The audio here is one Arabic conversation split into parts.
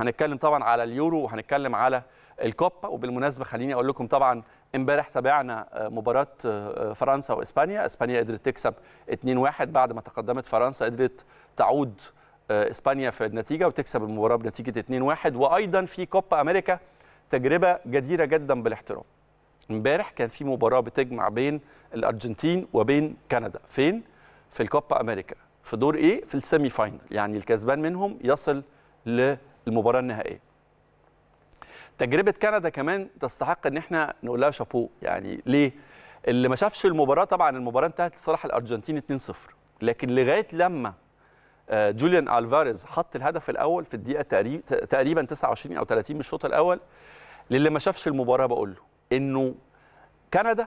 هنتكلم طبعا على اليورو وهنتكلم على الكوبا وبالمناسبه خليني اقول لكم طبعا امبارح تابعنا آه، مباراه آه، فرنسا واسبانيا اسبانيا قدرت تكسب 2-1 بعد ما تقدمت فرنسا قدرت تعود آه، اسبانيا في النتيجه وتكسب المباراه بنتيجه 2-1 وايضا في كوبا امريكا تجربه جديره جدا بالاحترام امبارح كان في مباراه بتجمع بين الارجنتين وبين كندا فين في الكوبا امريكا في دور ايه في السيمي فاينل يعني الكسبان منهم يصل ل المباراه النهائيه تجربه كندا كمان تستحق ان احنا نقول لها شابو يعني ليه اللي ما شافش المباراه طبعا المباراه انتهت لصالح الارجنتين 2-0 لكن لغايه لما آه، جوليان الفاريز حط الهدف الاول في الدقيقه تقريبا 29 او 30 من الشوط الاول للي ما شافش المباراه بقول له انه كندا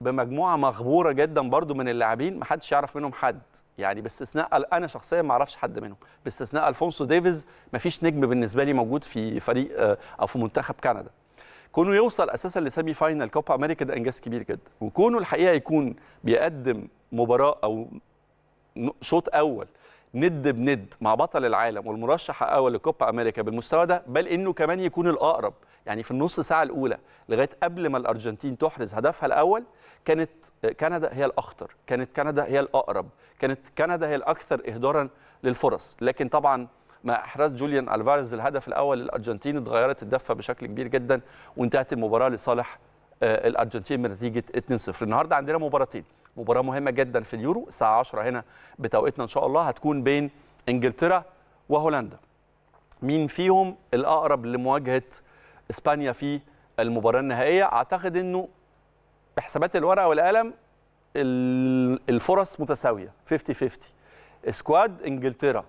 بمجموعه مغبوره جدا برضو من اللاعبين ما حدش يعرف منهم حد يعني باستثناء انا شخصيا ما اعرفش حد منهم باستثناء الفونسو ديفيز ما فيش نجم بالنسبه لي موجود في فريق آه، او في منتخب كندا كونه يوصل اساسا لسيمي فاينل كوبا امريكا ده انجاز كبير جدا وكونه الحقيقه يكون بيقدم مباراه او شوط اول ند بند مع بطل العالم والمرشح الاول لكوبا امريكا بالمستوى ده بل انه كمان يكون الاقرب يعني في النص ساعه الاولى لغايه قبل ما الارجنتين تحرز هدفها الاول كانت كندا هي الاخطر كانت كندا هي الاقرب كانت كندا هي الاكثر اهدارا للفرص لكن طبعا مع احراز جوليان الفاريز الهدف الاول للارجنتين اتغيرت الدفه بشكل كبير جدا وانتهت المباراه لصالح آه، الارجنتين بنتيجه 2-0 النهارده عندنا مباراتين مباراه مهمه جدا في اليورو الساعه 10 هنا بتوقيتنا ان شاء الله هتكون بين انجلترا وهولندا مين فيهم الاقرب لمواجهه اسبانيا في المباراه النهائيه اعتقد انه بحسابات الورقه والقلم الفرص متساويه 50 50 سكواد انجلترا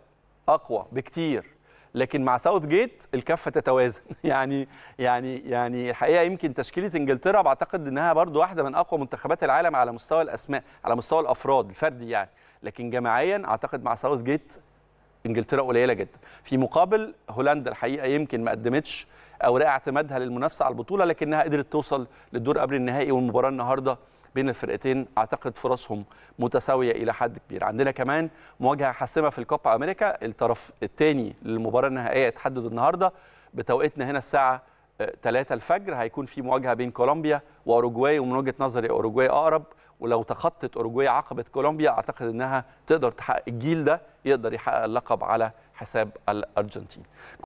اقوى بكتير لكن مع ساوث جيت الكفه تتوازن يعني يعني يعني الحقيقه يمكن تشكيله انجلترا بعتقد انها برضو واحده من اقوى منتخبات العالم على مستوى الاسماء على مستوى الافراد الفردي يعني لكن جماعيا اعتقد مع ساوث جيت انجلترا قليله جدا في مقابل هولندا الحقيقه يمكن ما قدمتش اوراق اعتمادها للمنافسه على البطوله لكنها قدرت توصل للدور قبل النهائي والمباراه النهارده بين الفرقتين اعتقد فرصهم متساويه الى حد كبير عندنا كمان مواجهه حاسمه في الكوبا امريكا الطرف الثاني للمباراه النهائيه تحدد النهارده بتوقيتنا هنا الساعه 3 آه، الفجر هيكون في مواجهه بين كولومبيا واوروجواي ومن وجهه نظري اوروجواي اقرب ولو تخطت اوروجواي عقبه كولومبيا اعتقد انها تقدر تحقق الجيل ده يقدر يحقق اللقب على حساب الارجنتين